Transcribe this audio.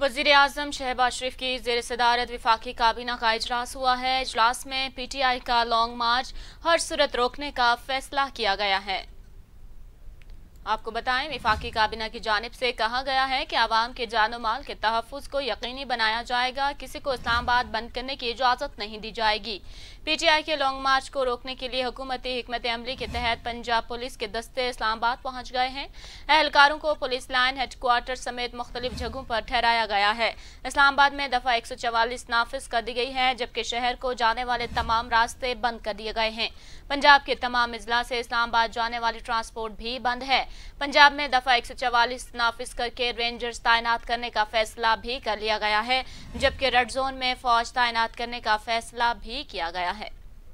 वजीर अजम शहबाज शरीफ की जेर सदारत विफाकी काबीना का इजलास हुआ है इजलास में पी टी आई का लॉन्ग मार्च हर सूरत रोकने का फैसला किया गया है आपको बताएं विफाकी काबिना की जानब से कहा गया है कि आवाम के जानो माल के तहफ़ को यकीनी बनाया जाएगा किसी को इस्लामाबाद बंद करने की इजाज़त नहीं दी जाएगी पी टी आई के लॉन्ग मार्च को रोकने के लिए हुकूमती हमत अमली के तहत पंजाब पुलिस के दस्ते इस्लामाबाद पहुँच गए हैं एहलकारों को पुलिस लाइन हेडकोार्टर समेत मुख्तलिफ जगहों पर ठहराया गया है इस्लामाबाद में दफ़ा एक सौ चवालीस नाफिज कर दी गई है जबकि शहर को जाने वाले तमाम रास्ते बंद कर दिए गए हैं पंजाब के तमाम अजला से इस्लामाबाद जाने वाली ट्रांसपोर्ट भी बंद है पंजाब में दफा 144 नाफिज करके रेंजर्स तैनात करने का फैसला भी कर लिया गया है जबकि रेड जोन में फौज तैनात करने का फैसला भी किया गया है